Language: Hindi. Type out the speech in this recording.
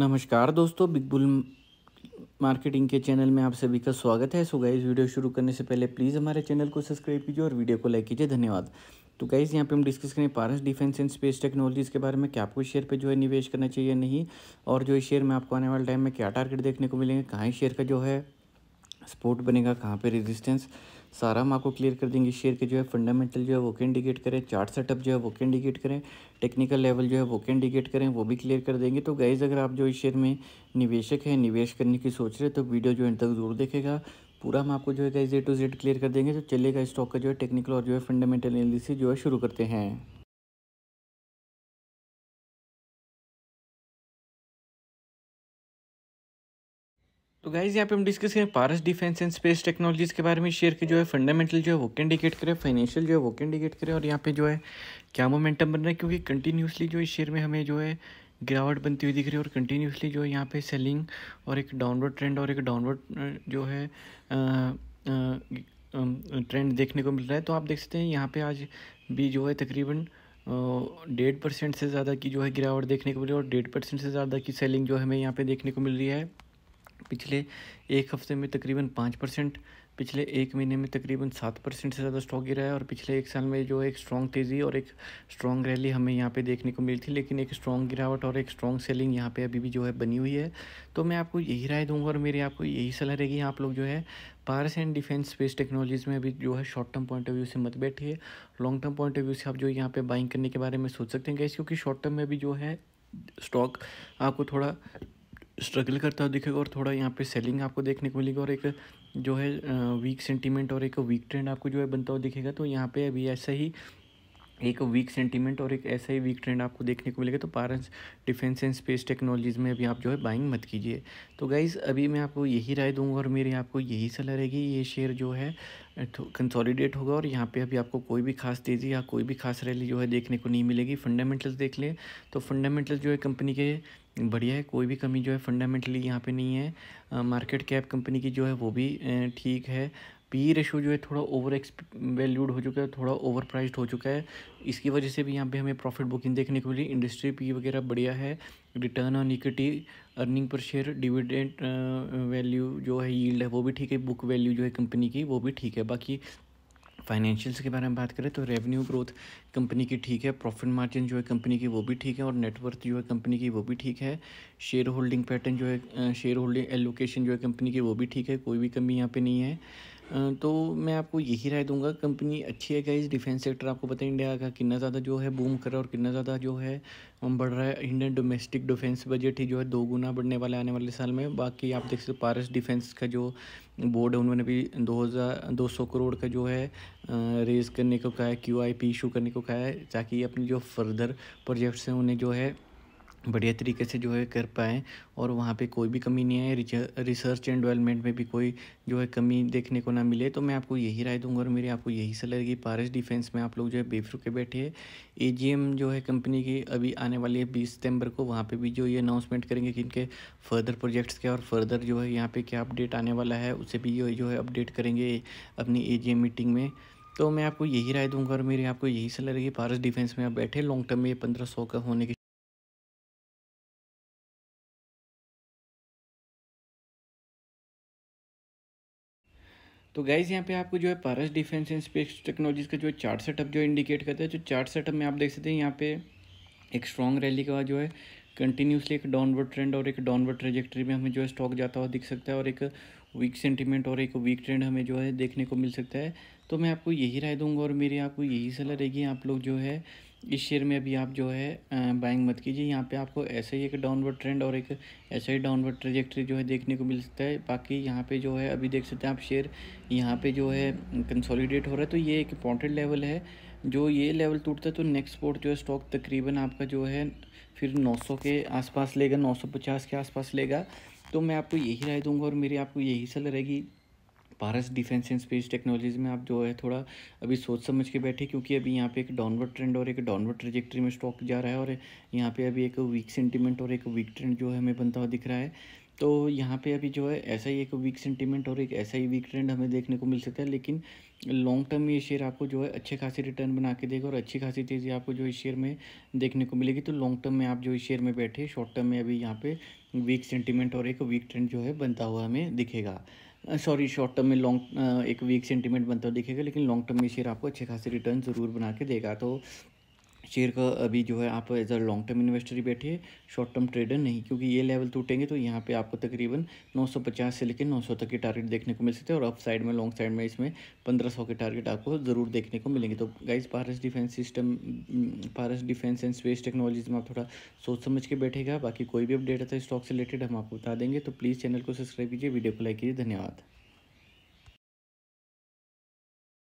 नमस्कार दोस्तों बिग बुल मार्केटिंग के चैनल में आप सभी का स्वागत है सो गाइज वीडियो शुरू करने से पहले प्लीज़ हमारे चैनल को सब्सक्राइब कीजिए और वीडियो को लाइक कीजिए धन्यवाद तो गाइज़ यहाँ पे हम डिस्कस करें Paras defence and space technologies के बारे में क्या आपको शेयर पे जो है निवेश करना चाहिए नहीं और जो इस शेयर में आपको आने वाले टाइम में क्या टारगेट देखने को मिलेंगे कहाँ शेयर का जो है सपोर्ट बनेगा कहाँ पे रेजिस्टेंस सारा हम आपको क्लियर कर देंगे शेयर के जो है फंडामेंटल जो है वो के इंडिकेट करें चार्ट सेटअप जो है वो के इंडिकेट करें टेक्निकल लेवल जो है वो के इंडिकेट करें वो भी क्लियर कर देंगे तो गाइज़ अगर आप जो इस शेयर में निवेशक हैं निवेश करने की सोच रहे तो वीडियो जो एंड तक जरूर देखेगा पूरा हम आपको जो है guys A to Z clear कर देंगे तो चलेगा स्टॉक का जो है टेक्निकल और जो है फंडामेंटल एनालिसिस जो है शुरू करते हैं तो गाइज यहाँ पे हम डिस्कस करें Paras defence and space technologies के बारे में शेयर के जो है फंडामेंटल जो है वो के इंडिकेट करें फाइनेंशियल जो है वो कैन इंडिकेट करें और यहाँ पे जो है क्या मोमेंटम बन रहा है क्योंकि कंटिन्यूसली जो इस शेयर में हमें जो है गिरावट बनती हुई दिख रही है और कंटिन्यूसली जो है यहाँ पे सेलिंग और एक डाउनवर्ड ट्रेंड और एक डाउनवर्ड जो है ट्रेंड देखने को मिल रहा है तो आप देख सकते हैं यहाँ पर आज भी जो है तकरीबन डेढ़ परसेंट से ज़्यादा की जो है गिरावट देखने को मिल रही है और डेढ़ परसेंट से ज़्यादा की सेलिंग जो है हमें यहाँ पर देखने को मिल रही है पिछले एक हफ्ते में तकरीबन पाँच परसेंट पिछले एक महीने में तकरीबन सात परसेंट से ज़्यादा स्टॉक गिरा है और पिछले एक साल में जो एक स्ट्रॉन्ग तेज़ी और एक स्ट्रॉन्ग रैली हमें यहाँ पे देखने को मिली थी लेकिन एक स्ट्रॉन्ग गिरावट और एक स्ट्रॉन्ग सेलिंग यहाँ पे अभी भी जो है बनी हुई है तो मैं आपको यही राय दूंगा और मेरी आपको यही सलाह रहेगी आप लोग जो है Paras and defence space technologies में अभी जो है short term point of view से मत बैठिए long term point of view से आप जो यहाँ पे बाइंग करने के बारे में सोच सकते हैं कैसे क्योंकि शॉर्ट टर्म में भी जो है स्टॉक आपको थोड़ा स्ट्रगल करता हुआ दिखेगा और थोड़ा यहाँ पे सेलिंग आपको देखने को मिलेगी और एक जो है वीक सेंटीमेंट और एक वीक ट्रेंड आपको जो है बनता हुआ दिखेगा तो यहाँ पे अभी ऐसा ही एक वीक सेंटीमेंट और एक ऐसा ही वीक ट्रेंड आपको देखने को मिलेगा तो Paras defence and space technologies में अभी आप जो है बाइंग मत कीजिए तो गाइज़ अभी मैं आपको यही राय दूंगा और मेरी आपको यही सलाह रहेगी ये शेयर जो है कंसोलिडेट होगा और यहाँ पे अभी आपको कोई भी खास तेज़ी या कोई भी खास रैली जो है देखने को नहीं मिलेगी फंडामेंटल्स देख लें तो फंडामेंटल्स जो है कंपनी के बढ़िया है कोई भी कमी जो है फंडामेंटली यहाँ पे नहीं है मार्केट कैप कंपनी की जो है वो भी ठीक है पी रेशो e जो है थोड़ा ओवर वैल्यूड हो चुका है थोड़ा ओवर प्राइज हो चुका है इसकी वजह से भी यहाँ पे हमें प्रॉफिट बुकिंग देखने को मिली इंडस्ट्री पी e वगैरह बढ़िया है return on equity earning per share dividend value जो है यील्ड है वो भी ठीक है बुक वैल्यू जो है कंपनी की वो भी ठीक है बाकी फाइनेंशियल्स के बारे में बात करें तो रेवेन्यू ग्रोथ कंपनी की ठीक है प्रॉफिट मार्जिन जो है कंपनी की वो भी ठीक है और नेटवर्थ जो है कंपनी की वो भी ठीक है शेयर होल्डिंग पैटर्न जो है शेयर होल्डिंग एलोकेशन जो है कंपनी की वो भी ठीक है कोई भी कमी यहाँ पे नहीं है तो मैं आपको यही राय दूंगा कंपनी अच्छी है गाइज डिफेंस सेक्टर आपको पता है इंडिया का कितना ज़्यादा जो है बूम कर रहा है और कितना ज़्यादा जो है बढ़ रहा है इंडियन डोमेस्टिक डिफेंस बजट ही जो है दो गुना बढ़ने वाला आने वाले साल में बाकी आप देख सकते पारस डिफेंस का जो बोर्ड है उन्होंने भी दो हज़ार दो सौ करोड़ का जो है रेज करने को कहा है क्यू आई पी इशू करने को कहा है ताकि अपने जो फर्दर प्रोजेक्ट्स हैं उन्हें जो है बढ़िया तरीके से जो है कर पाएँ और वहाँ पे कोई भी कमी नहीं आए रिसर्च एंड डेवलपमेंट में भी कोई जो है कमी देखने को ना मिले तो मैं आपको यही राय दूंगा और मेरी आपको यही सलाह रहेगी पारस डिफेंस में आप लोग जो है बेफरू के बैठे हैं ए जो है कंपनी की अभी आने वाली है बीस सितंबर को वहाँ पर भी जो ये अनाउंसमेंट करेंगे कि इनके फर्दर प्रोजेक्ट्स क्या और फर्दर जो है यहाँ पर क्या अपडेट आने वाला है उसे भी ये जो है अपडेट करेंगे अपनी ए मीटिंग में तो मैं आपको यही राय दूंगा और मेरी आपको यही सलाह रहेगी पारस डिफेंस में आप बैठे लॉन्ग टर्म में ये पंद्रह सौ का होने की तो गाइज़ यहाँ पे आपको जो है Paras defence and space technologies का जो है चार्ट सेटअप जो इंडिकेट करता है जो चार्ट सेटअप में आप देख सकते हैं यहाँ पे एक स्ट्रॉन्ग रैली के बाद जो है कंटिन्यूसली एक डाउनवर्ड ट्रेंड और एक डाउनवर्ड ट्रेजेक्ट्री में हमें जो है स्टॉक जाता हुआ दिख सकता है और एक वीक सेंटिमेंट और एक वीक ट्रेंड हमें जो है देखने को मिल सकता है तो मैं आपको यही राय दूंगा और मेरी आपको यही सलाह रहेगी आप लोग जो है इस शेयर में अभी आप जो है बाइंग मत कीजिए यहाँ पे आपको ऐसे ही एक डाउनवर्ड ट्रेंड और एक ऐसे ही डाउनवर्ड ट्रेजेक्ट्री जो है देखने को मिल सकता है बाकी यहाँ पे जो है अभी देख सकते हैं आप शेयर यहाँ पे जो है कंसोलिडेट हो रहा है तो ये एक इंपॉर्टेंट लेवल है जो ये लेवल टूटता है तो नेक्स्ट पोर्ट जो है स्टॉक तकरीबन आपका जो है फिर नौ के आसपास लेगा नौ के आसपास लेगा तो मैं आपको यही राय दूँगा और मेरी आपको यही सलाह रहेगी Paras defence and space technology में आप जो है थोड़ा अभी सोच समझ के बैठे क्योंकि अभी यहाँ पे एक डाउनवर्ड ट्रेंड और एक डाउनवर्ड ट्रेजेक्ट्री में स्टॉक जा रहा है और यहाँ पे अभी एक वीक सेंटिमेंट और एक वीक ट्रेंड जो है हमें बनता हुआ दिख रहा है तो यहाँ पे अभी जो है ऐसा ही एक वीक सेंटीमेंट और एक ऐसा ही वीक ट्रेंड हमें देखने को मिल सकता है लेकिन लॉन्ग टर्म में ये शेयर आपको जो है अच्छे खासी रिटर्न बना के देगा और अच्छी खासी चीज़ें आपको जो इस शेयर में देखने को मिलेगी तो लॉन्ग टर्म में आप जो इस शेयर में बैठे शॉर्ट टर्म में अभी यहाँ पे वीक सेंटीमेंट और एक वीक ट्रेंड जो है बनता हुआ हमें दिखेगा सॉरी शॉर्ट टर्म में लॉन्ग uh, एक वीक सेंटीमेंट बनता हुआ दिखेगा लेकिन लॉन्ग टर्म में शेयर आपको अच्छे खासे रिटर्न ज़रूर बना के देगा तो शेयर का अभी जो है आप as a long term investor ही बैठिए शॉर्ट टर्म ट्रेडर नहीं क्योंकि ये लेवल टूटेंगे तो यहाँ पे आपको तकरीबन 950 से लेकर 900 तक के टारगेट देखने को मिल सकते हैं और अप साइड में लॉन्ग साइड में इसमें 1500 के टारगेट आपको ज़रूर देखने को मिलेंगे तो guys Paras defence system Paras defence and space technologies में आप थोड़ा सोच समझ के बैठेगा बाकी कोई भी अपडेट आता है स्टॉक से रिलेटेड हम आपको बता देंगे तो प्लीज़ चैनल को सब्सक्राइब कीजिए वीडियो को लाइक कीजिए धन्यवाद